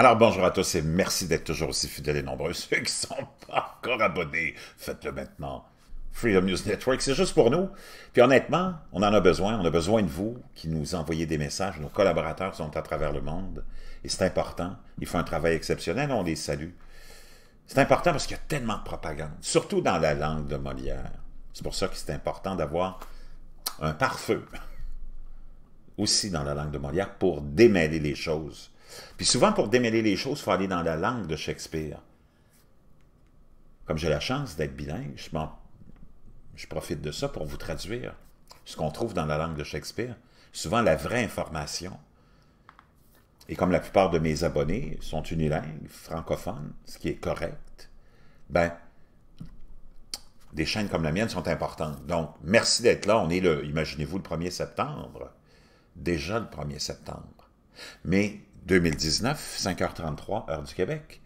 Alors bonjour à tous et merci d'être toujours aussi fidèles et nombreux. Ceux qui ne sont pas encore abonnés, faites-le maintenant. Freedom News Network, c'est juste pour nous. Puis honnêtement, on en a besoin. On a besoin de vous qui nous envoyez des messages. Nos collaborateurs sont à travers le monde et c'est important. Ils font un travail exceptionnel, on les salue. C'est important parce qu'il y a tellement de propagande, surtout dans la langue de Molière. C'est pour ça que c'est important d'avoir un pare-feu aussi dans la langue de Molière pour démêler les choses puis souvent, pour démêler les choses, il faut aller dans la langue de Shakespeare. Comme j'ai la chance d'être bilingue, je, profite de ça pour vous traduire ce qu'on trouve dans la langue de Shakespeare. Souvent, la vraie information. Et comme la plupart de mes abonnés sont unilingues, francophones, ce qui est correct, ben, des chaînes comme la mienne sont importantes. Donc, merci d'être là. On est le, imaginez-vous, le 1er septembre. Déjà le 1er septembre. Mais 2019, 5h33, heure du Québec.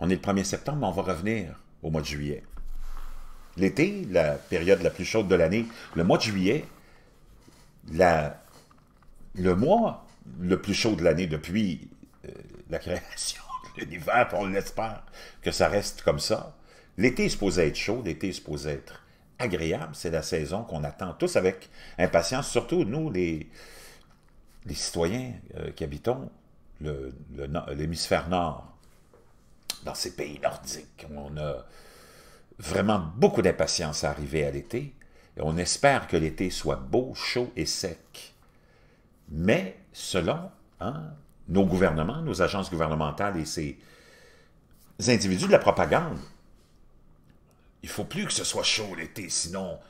On est le 1er septembre, mais on va revenir au mois de juillet. L'été, la période la plus chaude de l'année, le mois de juillet, le mois le plus chaud de l'année depuis euh, la création de l'univers, on l'espère que ça reste comme ça. L'été est supposé être chaud, l'été est supposé être agréable, c'est la saison qu'on attend tous avec impatience, surtout nous, les, citoyens euh, qui habitons l'hémisphère nord, dans ces pays nordiques. On a vraiment beaucoup d'impatience à arriver à l'été. Et on espère que l'été soit beau, chaud et sec. Mais selon hein, nos gouvernements, nos agences gouvernementales et ces individus de la propagande, il faut plus que ce soit chaud l'été, sinon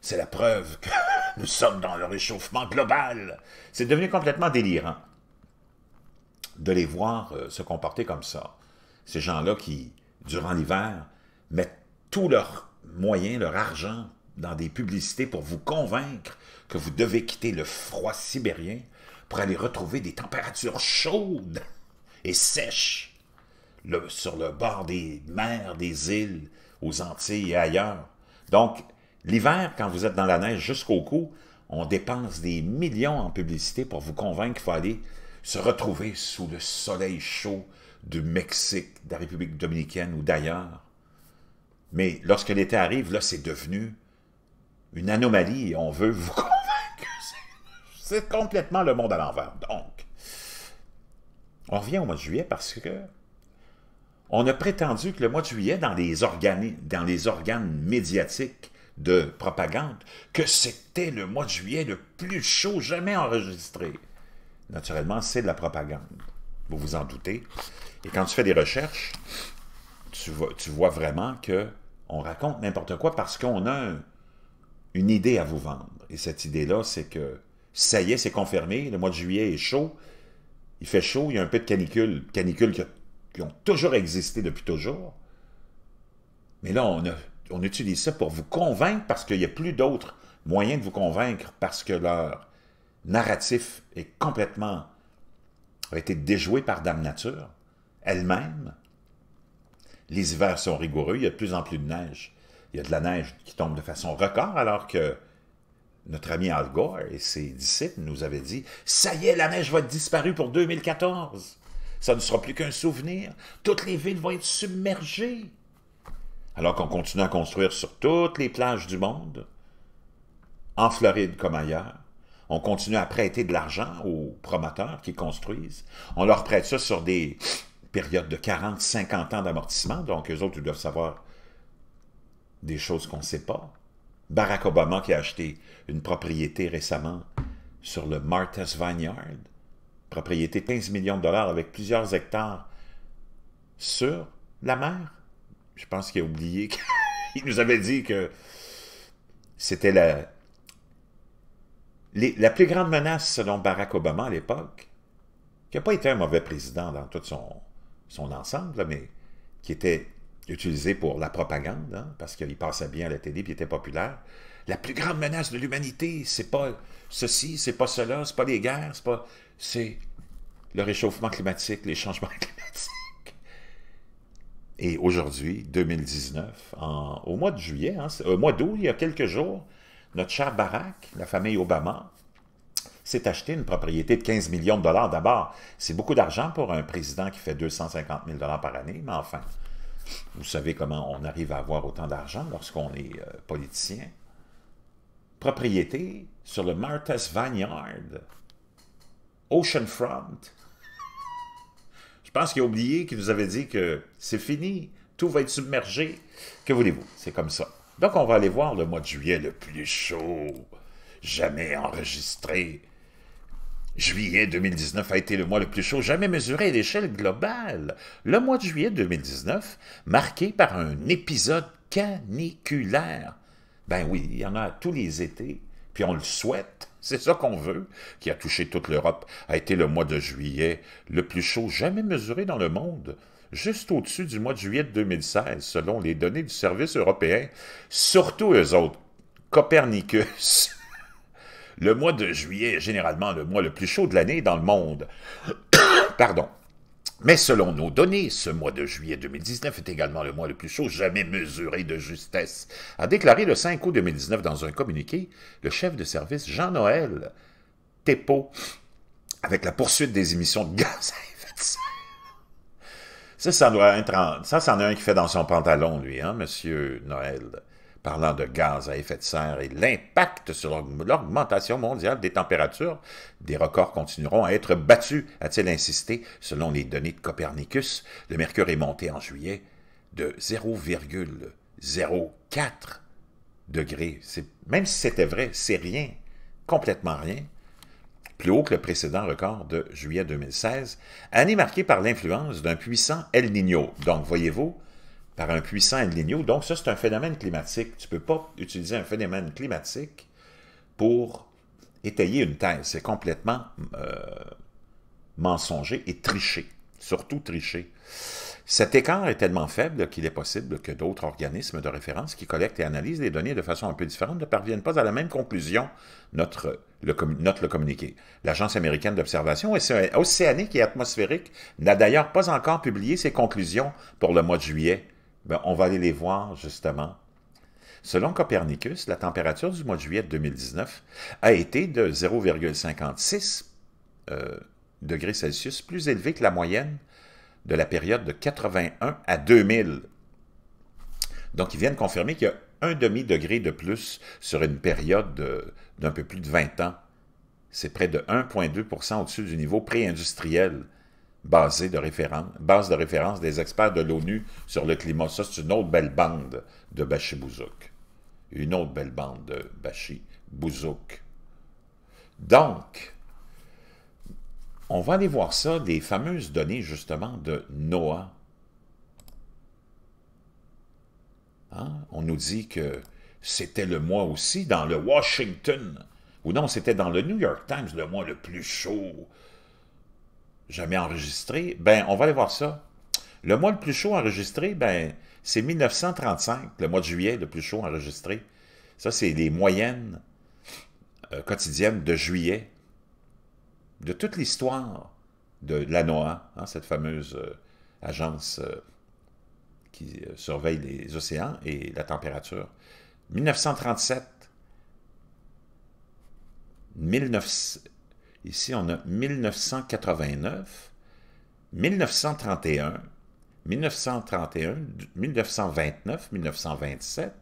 c'est la preuve que nous sommes dans le réchauffement global. C'est devenu complètement délirant de les voir euh, se comporter comme ça. Ces gens-là qui, durant l'hiver, mettent tous leurs moyens, leur argent dans des publicités pour vous convaincre que vous devez quitter le froid sibérien pour aller retrouver des températures chaudes et sèches sur le bord des mers, des îles, aux Antilles et ailleurs. Donc, l'hiver, quand vous êtes dans la neige jusqu'au cou, on dépense des millions en publicité pour vous convaincre qu'il faut aller se retrouver sous le soleil chaud du Mexique, de la République dominicaine ou d'ailleurs. Mais lorsque l'été arrive, là, c'est devenu une anomalie et on veut vous convaincre c'est complètement le monde à l'envers. Donc, on revient au mois de juillet parce que on a prétendu que le mois de juillet, dans dans les organes médiatiques de propagande, que c'était le mois de juillet le plus chaud jamais enregistré naturellement, c'est de la propagande. Vous vous en doutez. Et quand tu fais des recherches, tu vois, tu vois vraiment que on raconte n'importe quoi parce qu'on a une idée à vous vendre. Et cette idée-là, c'est que ça y est, c'est confirmé, le mois de juillet est chaud, il fait chaud, il y a un peu de canicule, canicules qui, ont toujours existé depuis toujours. Mais là, on, on utilise ça pour vous convaincre parce qu'il n'y a plus d'autres moyens de vous convaincre parce que leur narratif est complètement a été déjoué par Dame Nature, elle-même. Les hivers sont rigoureux, il y a de plus en plus de neige. Il y a de la neige qui tombe de façon record, alors que notre ami Al Gore et ses disciples nous avaient dit « Ça y est, la neige va être disparue pour 2014. Ça ne sera plus qu'un souvenir. Toutes les villes vont être submergées. » Alors qu'on continue à construire sur toutes les plages du monde, en Floride comme ailleurs, on continue à prêter de l'argent aux promoteurs qui construisent. On leur prête ça sur des périodes de 40, 50 ans d'amortissement. Donc, eux autres, ils doivent savoir des choses qu'on ne sait pas. Barack Obama qui a acheté une propriété récemment sur le Martha's Vineyard, propriété de 15 millions de dollars avec plusieurs hectares sur la mer. Je pense qu'il a oublié qu'il nous avait dit que c'était la, la plus grande menace, selon Barack Obama à l'époque, qui n'a pas été un mauvais président dans tout son, ensemble, mais qui était utilisé pour la propagande, hein, parce qu'il passait bien à la télé et était populaire. La plus grande menace de l'humanité, c'est pas ceci, c'est pas cela, c'est pas les guerres, c'est pas. C'est le réchauffement climatique, les changements climatiques. Et aujourd'hui, 2019, au mois de juillet, hein, au mois d'août, il y a quelques jours, notre cher Barack, la famille Obama, s'est acheté une propriété de 15 millions de dollars. D'abord, c'est beaucoup d'argent pour un président qui fait 250 000 dollars par année, mais enfin, vous savez comment on arrive à avoir autant d'argent lorsqu'on est euh, politicien. Propriété sur le Martha's Vineyard, Oceanfront. Je pense qu'il a oublié qu'il vous avait dit que c'est fini, tout va être submergé. Que voulez-vous? C'est comme ça. Donc, on va aller voir le mois de juillet le plus chaud jamais enregistré. Juillet 2019 a été le mois le plus chaud jamais mesuré à l'échelle globale. Le mois de juillet 2019, marqué par un épisode caniculaire. Ben oui, il y en a tous les étés, puis on le souhaite, c'est ça qu'on veut, qui a touché toute l'Europe, a été le mois de juillet le plus chaud jamais mesuré dans le monde juste au-dessus du mois de juillet 2016, selon les données du service européen, surtout eux autres, Copernicus. le mois de juillet est généralement le mois le plus chaud de l'année dans le monde. Pardon. Mais selon nos données, ce mois de juillet 2019 est également le mois le plus chaud jamais mesuré de justesse, a déclaré le 5 août 2019 dans un communiqué le chef de service Jean-Noël Tepo, avec la poursuite des émissions de gaz à effet de serre. Ça, ça Ça, c'en a un qui fait dans son pantalon, lui, hein, Monsieur Noël, parlant de gaz à effet de serre et l'impact sur l'augmentation mondiale des températures. Des records continueront à être battus, a-t-il insisté, selon les données de Copernicus. Le mercure est monté en juillet de 0,04 degrés. Même si c'était vrai, c'est rien, complètement rien plus haut que le précédent record de juillet 2016, année marquée par l'influence d'un puissant El Niño. Donc, voyez-vous, par un puissant El Niño. Donc, ça, c'est un phénomène climatique. Tu ne peux pas utiliser un phénomène climatique pour étayer une thèse. C'est complètement euh, mensonger et tricher, surtout tricher. Cet écart est tellement faible qu'il est possible que d'autres organismes de référence qui collectent et analysent les données de façon un peu différente ne parviennent pas à la même conclusion. Notre note le communiqué. L'Agence américaine d'observation océanique et atmosphérique n'a d'ailleurs pas encore publié ses conclusions pour le mois de juillet. Ben, on va aller les voir, justement. Selon Copernicus, la température du mois de juillet 2019 a été de 0,56 euh, degrés Celsius, plus élevée que la moyenne de la période de 81 à 2000. Donc, ils viennent confirmer qu'il y a un demi-degré de plus sur une période euh, d'un peu plus de 20 ans. C'est près de 1,2 au-dessus du niveau pré-industriel, base de référence des experts de l'ONU sur le climat. Ça, c'est une autre belle bande de Bachi Bouzouk. Une autre belle bande de Bachi Bouzouk. Donc, on va aller voir ça, des fameuses données justement de NOAA, Hein? On nous dit que c'était le mois aussi dans le Washington, ou non, c'était dans le New York Times, le mois le plus chaud jamais enregistré. Ben, on va aller voir ça. Le mois le plus chaud enregistré, ben, c'est 1935, le mois de juillet le plus chaud enregistré. Ça, c'est les moyennes euh, quotidiennes de juillet, de toute l'histoire de la NOAA, hein, cette fameuse euh, agence euh, qui euh, surveille les océans et la température. 1937, 19... ici on a 1989, 1931, 1931, 1929, 1927,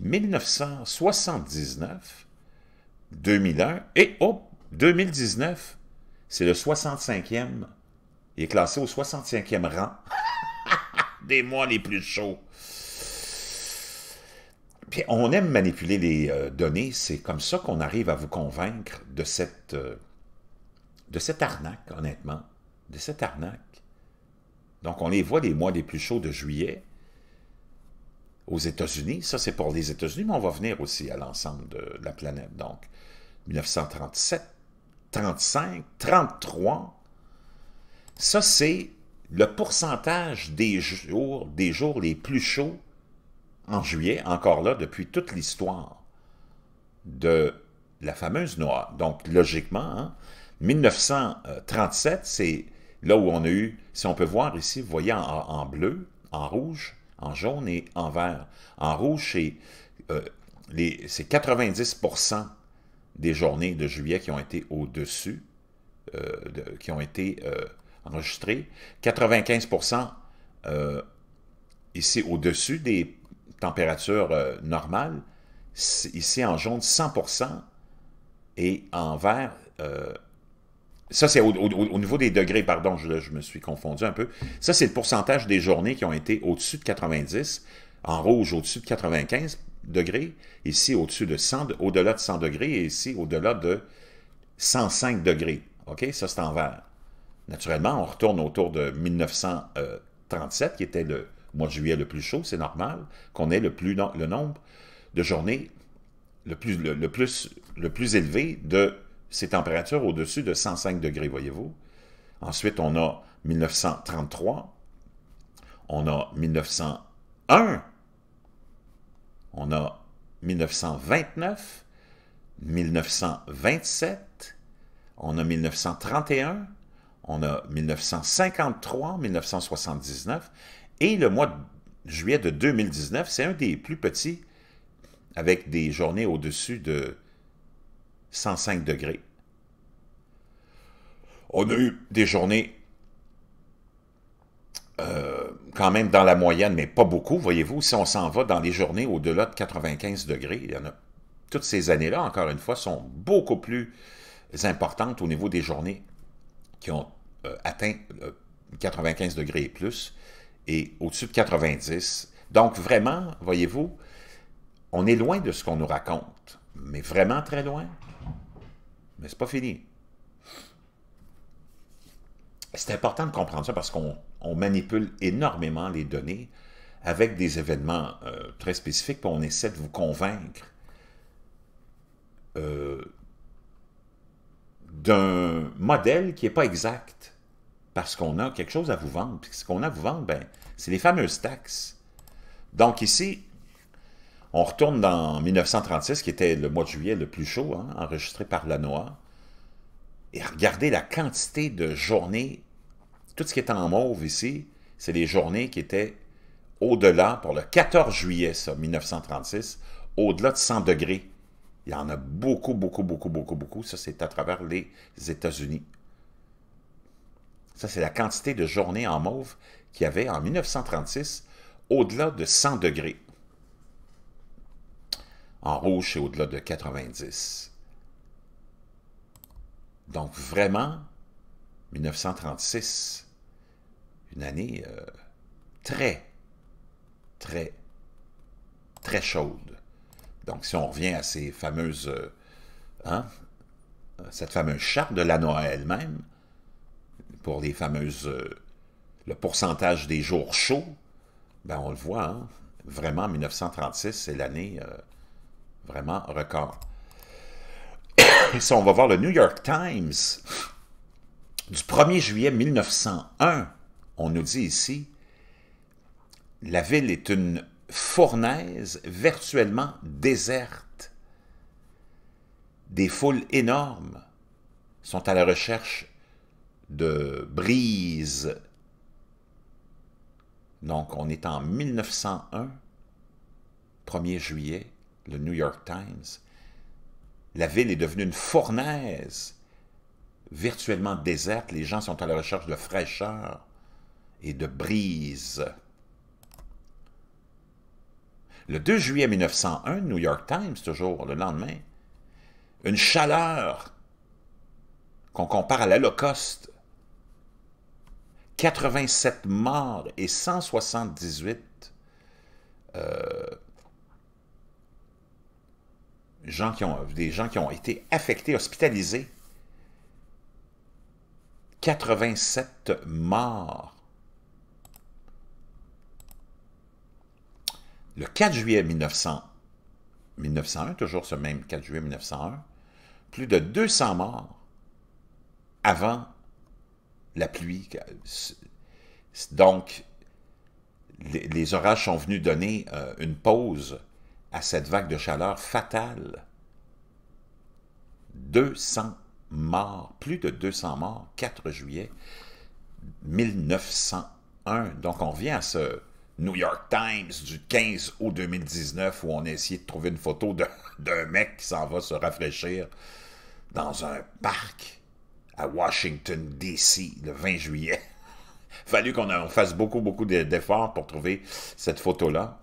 1979, 2001 et oh, 2019, c'est le 65e. Il est classé au 65e rang des mois les plus chauds. Puis on aime manipuler les euh, données, c'est comme ça qu'on arrive à vous convaincre de cette, euh, de cette arnaque, honnêtement, de cette arnaque. Donc on les voit les mois les plus chauds de juillet aux États-Unis, ça c'est pour les États-Unis, mais on va venir aussi à l'ensemble de, la planète. Donc 1937, 35, 33, ça c'est le pourcentage des jours, des jours les plus chauds en juillet, encore là, depuis toute l'histoire de la fameuse Noire. Donc, logiquement, 1937, hein, c'est là où on a eu, si on peut voir ici, vous voyez en, bleu, en rouge, en jaune et en vert. En rouge, c'est 90% euh, des journées de juillet qui ont été au-dessus, euh, qui ont été euh, Enregistré, 95 euh, ici au-dessus des températures euh, normales, ici en jaune 100 et en vert, euh, ça c'est au, niveau des degrés, pardon, je, je me suis confondu un peu, ça c'est le pourcentage des journées qui ont été au-dessus de 90, en rouge au-dessus de 95 degrés, ici au-dessus de 100, au-delà de 100 degrés et ici au-delà de 105 degrés. OK? Ça, c'est en vert. Naturellement, on retourne autour de 1937, qui était le mois de juillet le plus chaud, c'est normal, qu'on ait le, plus le nombre de journées plus, le plus élevé de ces températures au-dessus de 105 degrés, voyez-vous. Ensuite, on a 1933, on a 1901, on a 1929, 1927, on a 1931, on a 1953, 1979 et le mois de juillet de 2019, c'est un des plus petits avec des journées au-dessus de 105 degrés. On a eu des journées euh, quand même dans la moyenne, mais pas beaucoup, voyez-vous. Si on s'en va dans les journées au-delà de 95 degrés, il y en a, toutes ces années-là, encore une fois, sont beaucoup plus importantes au niveau des journées qui ont euh, atteint 95 euh, degrés et plus, et au-dessus de 90. Donc vraiment, voyez-vous, on est loin de ce qu'on nous raconte, mais vraiment très loin. Mais c'est pas fini. C'est important de comprendre ça parce qu'on manipule énormément les données avec des événements euh, très spécifiques, pour on essaie de vous convaincre d'un modèle qui n'est pas exact parce qu'on a quelque chose à vous vendre. ce qu'on a à vous vendre, ben, c'est les fameuses taxes. Donc ici, on retourne dans 1936, qui était le mois de juillet le plus chaud, hein, enregistré par la Et regardez la quantité de journées. Tout ce qui est en mauve ici, c'est les journées qui étaient au-delà, pour le 14 juillet ça, 1936, au-delà de 100 degrés. Il y en a beaucoup, beaucoup, beaucoup, beaucoup, beaucoup. Ça, c'est à travers les États-Unis. Ça, c'est la quantité de journées en mauve qu'il y avait en 1936, au-delà de 100 degrés. En rouge, c'est au-delà de 90. Donc vraiment, 1936, une année euh, très, très, très chaude. Donc si on revient à ces fameuses, euh, hein, cette fameuse charte de la Noël même, pour les fameuses... Euh, le pourcentage des jours chauds, ben on le voit, hein. vraiment, 1936, c'est l'année euh, vraiment record. et si on va voir le New York Times, du 1er juillet 1901, on nous dit ici, la ville est une fournaise virtuellement déserte. Des foules énormes sont à la recherche de brise. Donc, on est en 1901, 1er juillet, le New York Times. La ville est devenue une fournaise, virtuellement déserte. Les gens sont à la recherche de fraîcheur et de brise. Le 2 juillet 1901, New York Times, toujours le lendemain, une chaleur qu'on compare à l'Holocauste 87 morts et 178 euh, gens qui ont, des gens qui ont été affectés, hospitalisés. 87 morts. Le 4 juillet 1901, toujours ce même 4 juillet 1901, plus de 200 morts avant la pluie. Donc, les, orages sont venus donner euh, une pause à cette vague de chaleur fatale. 200 morts, plus de 200 morts, 4 juillet 1901. Donc, on vient à ce New York Times du 15 août 2019 où on a essayé de trouver une photo d'un mec qui s'en va se rafraîchir dans un parc à Washington, D.C., le 20 juillet. Fallu qu'on fasse beaucoup, beaucoup d'efforts pour trouver cette photo-là.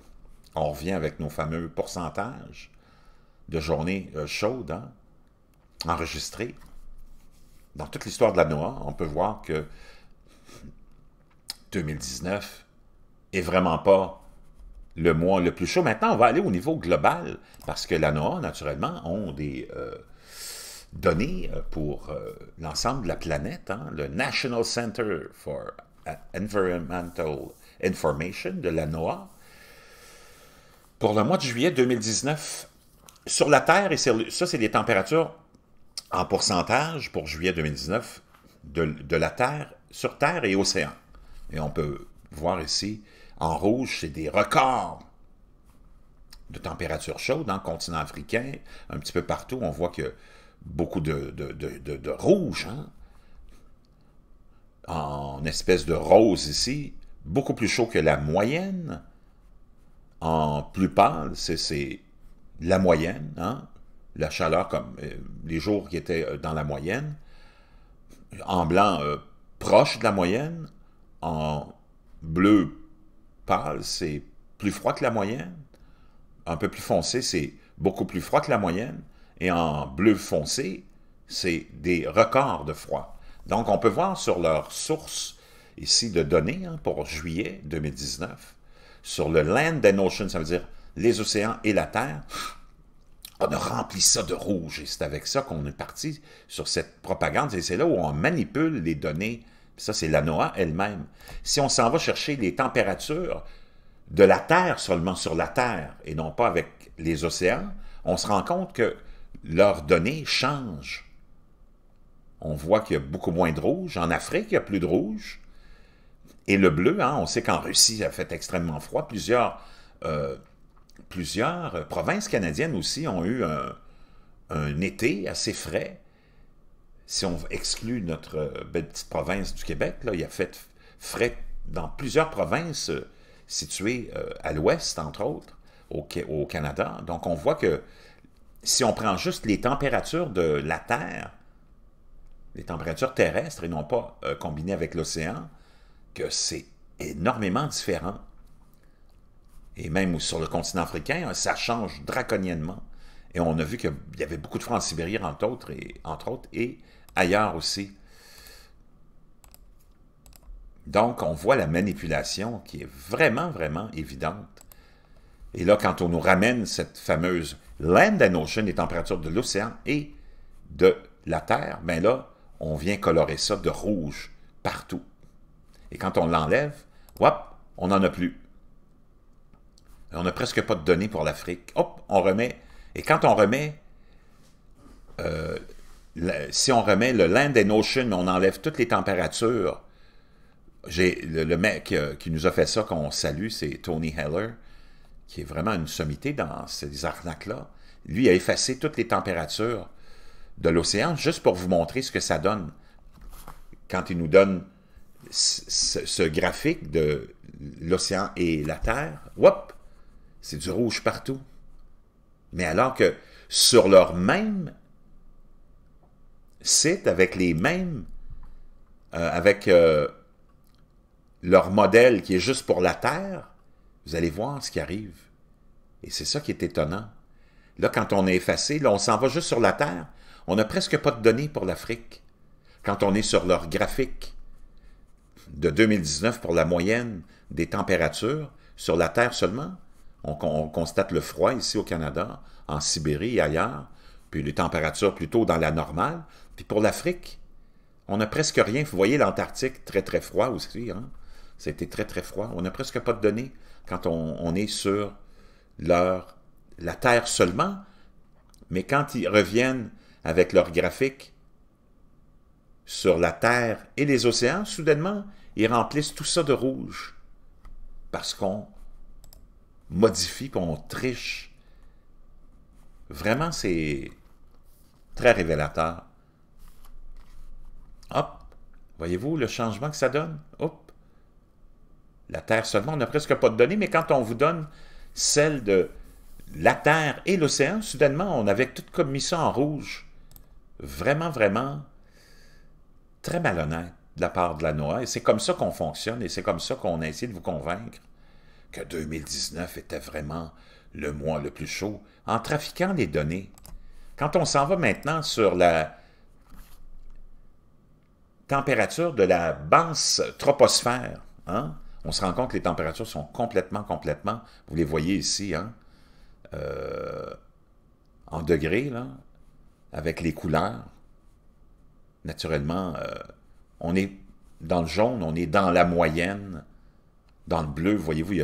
On revient avec nos fameux pourcentages de journées euh, chaudes hein, enregistrées. Dans toute l'histoire de la NOAA, on peut voir que 2019 n'est vraiment pas le mois le plus chaud. Maintenant, on va aller au niveau global, parce que la NOAA, naturellement, ont des... Euh, données euh, pour euh, l'ensemble de la planète, hein, le National Center for Environmental Information de la NOAA, pour le mois de juillet 2019. Sur la Terre, et ça c'est les températures en pourcentage pour juillet 2019 de, la Terre, sur Terre et océan. Et on peut voir ici, en rouge, c'est des records de température chaude dans hein, le continent africain, un petit peu partout, on voit que beaucoup de, de, rouge, hein? en espèce de rose ici, beaucoup plus chaud que la moyenne, en plus pâle, c'est la moyenne, hein? la chaleur comme euh, les jours qui étaient euh, dans la moyenne, en blanc euh, proche de la moyenne, en bleu pâle, c'est plus froid que la moyenne, un peu plus foncé, c'est beaucoup plus froid que la moyenne, et en bleu foncé, c'est des records de froid. Donc, on peut voir sur leur source ici de données hein, pour juillet 2019, sur le Land and Ocean, ça veut dire les océans et la Terre, on a rempli ça de rouge. Et c'est avec ça qu'on est parti sur cette propagande. Et c'est là où on manipule les données. ça, c'est l'ANOA elle-même. Si on s'en va chercher les températures de la Terre seulement sur la Terre et non pas avec les océans, on se rend compte que leurs données changent. On voit qu'il y a beaucoup moins de rouge. En Afrique, il y a plus de rouge. Et le bleu, hein, on sait qu'en Russie, il a fait extrêmement froid. Plusieurs, euh, plusieurs euh, provinces canadiennes aussi ont eu un, été assez frais. Si on exclut notre euh, belle petite province du Québec, là, il a fait frais dans plusieurs provinces situées à l'ouest, entre autres, au, Canada. Donc, on voit que si on prend juste les températures de la Terre, les températures terrestres et non pas euh, combinées avec l'océan, que c'est énormément différent. Et même sur le continent africain, hein, ça change draconiennement. Et on a vu qu'il y avait beaucoup de francs en Sibérie, entre autres, et, entre autres, et ailleurs aussi. Donc, on voit la manipulation qui est vraiment, vraiment évidente. Et là, quand on nous ramène cette fameuse Land and Ocean, les températures de l'océan et de la Terre, mais ben là, on vient colorer ça de rouge partout. Et quand on l'enlève, hop, on n'en a plus. On n'a presque pas de données pour l'Afrique. Hop, on remet. Et quand on remet, euh, si on remet le Land and Ocean, on enlève toutes les températures. J'ai le, mec qui, euh, qui nous a fait ça, qu'on salue, c'est Tony Heller qui est vraiment une sommité dans ces arnaques-là, lui a effacé toutes les températures de l'océan juste pour vous montrer ce que ça donne quand il nous donne ce, graphique de l'océan et la Terre. Hop! C'est du rouge partout. Mais alors que sur leur même site, avec les mêmes, euh, avec euh, leur modèle qui est juste pour la Terre, vous allez voir ce qui arrive. Et c'est ça qui est étonnant. Là, quand on est effacé, là, on s'en va juste sur la Terre. On n'a presque pas de données pour l'Afrique. Quand on est sur leur graphique de 2019 pour la moyenne des températures, sur la Terre seulement, on, constate le froid ici au Canada, en Sibérie et ailleurs, puis les températures plutôt dans la normale. Puis pour l'Afrique, on n'a presque rien. Vous voyez l'Antarctique très très froid aussi. a hein. C'était très très froid. On n'a presque pas de données quand on, est sur leur, la Terre seulement, mais quand ils reviennent avec leur graphique sur la Terre et les océans, soudainement, ils remplissent tout ça de rouge parce qu'on modifie, qu'on triche. Vraiment, c'est très révélateur. Hop, voyez-vous le changement que ça donne? Hop, la Terre seulement, on n'a presque pas de données, mais quand on vous donne celle de la Terre et l'océan, soudainement, on avait tout comme mis ça en rouge. Vraiment, vraiment, très malhonnête de la part de la NOAA. Et c'est comme ça qu'on fonctionne et c'est comme ça qu'on a essayé de vous convaincre que 2019 était vraiment le mois le plus chaud en trafiquant les données. Quand on s'en va maintenant sur la température de la basse troposphère, hein, on se rend compte que les températures sont complètement, complètement, vous les voyez ici, hein, euh, en degrés, là, avec les couleurs. Naturellement, euh, on est dans le jaune, on est dans la moyenne. Dans le bleu, voyez-vous,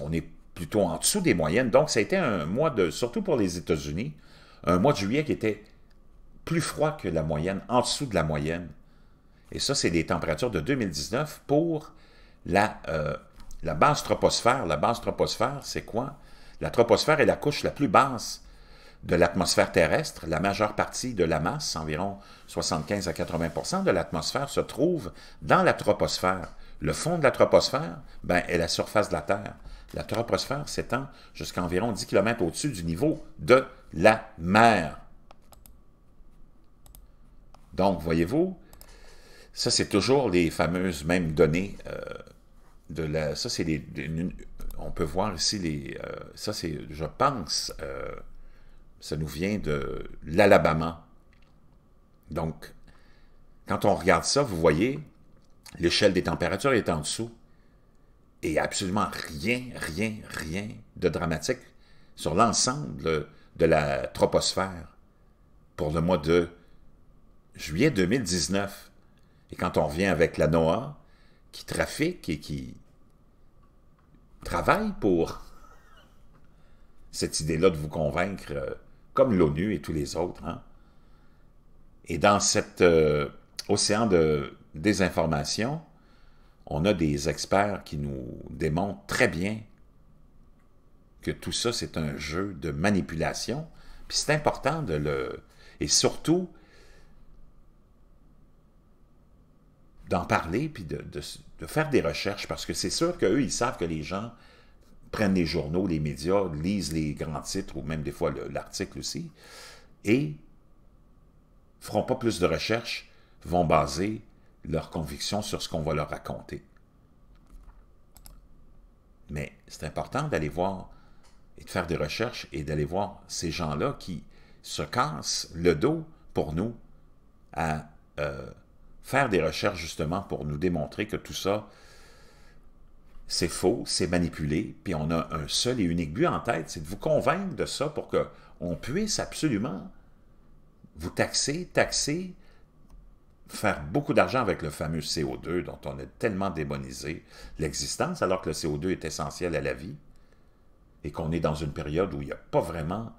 on est plutôt en dessous des moyennes. Donc, ça a été un mois de, surtout pour les États-Unis, un mois de juillet qui était plus froid que la moyenne, en dessous de la moyenne. Et ça, c'est des températures de 2019 pour la, euh, base troposphère. La base troposphère, c'est quoi? La troposphère est la couche la plus basse de l'atmosphère terrestre. La majeure partie de la masse, environ 75 à 80 de l'atmosphère, se trouve dans la troposphère. Le fond de la troposphère ben, est la surface de la Terre. La troposphère s'étend jusqu'à environ 10 km au-dessus du niveau de la mer. Donc, voyez-vous, ça, c'est toujours les fameuses mêmes données euh, de la... Ça, c'est les, on peut voir ici les... Euh, ça, c'est, je pense, euh, ça nous vient de l'Alabama. Donc, quand on regarde ça, vous voyez, l'échelle des températures est en dessous. Et absolument rien, rien, rien de dramatique sur l'ensemble de la troposphère pour le mois de juillet 2019. Et quand on vient avec la Noah qui trafique et qui travaille pour cette idée-là de vous convaincre, euh, comme l'ONU et tous les autres. Hein? Et dans cet euh, océan de désinformation, on a des experts qui nous démontrent très bien que tout ça, c'est un jeu de manipulation. Puis c'est important de le... Et surtout, d'en parler, puis de, faire des recherches, parce que c'est sûr qu'eux, ils savent que les gens prennent les journaux, les médias, lisent les grands titres, ou même des fois l'article aussi, et feront pas plus de recherches, vont baser leurs convictions sur ce qu'on va leur raconter. Mais c'est important d'aller voir et de faire des recherches et d'aller voir ces gens-là qui se cassent le dos pour nous à... Euh, faire des recherches justement pour nous démontrer que tout ça, c'est faux, c'est manipulé, puis on a un seul et unique but en tête, c'est de vous convaincre de ça pour qu'on puisse absolument vous taxer, taxer, faire beaucoup d'argent avec le fameux CO2 dont on a tellement démonisé l'existence, alors que le CO2 est essentiel à la vie, et qu'on est dans une période où il n'y a pas vraiment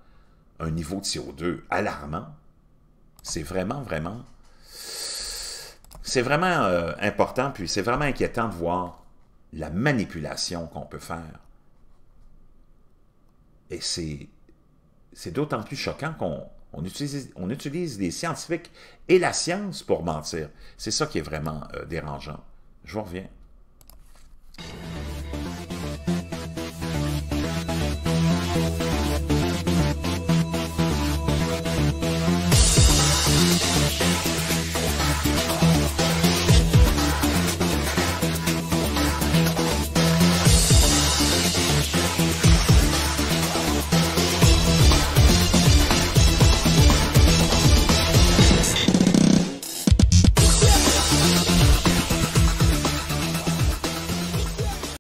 un niveau de CO2 alarmant. C'est vraiment, vraiment c'est vraiment euh, important, puis c'est vraiment inquiétant de voir la manipulation qu'on peut faire. Et c'est d'autant plus choquant qu'on utilise, on utilise les scientifiques et la science pour mentir. C'est ça qui est vraiment euh, dérangeant. Je vous reviens.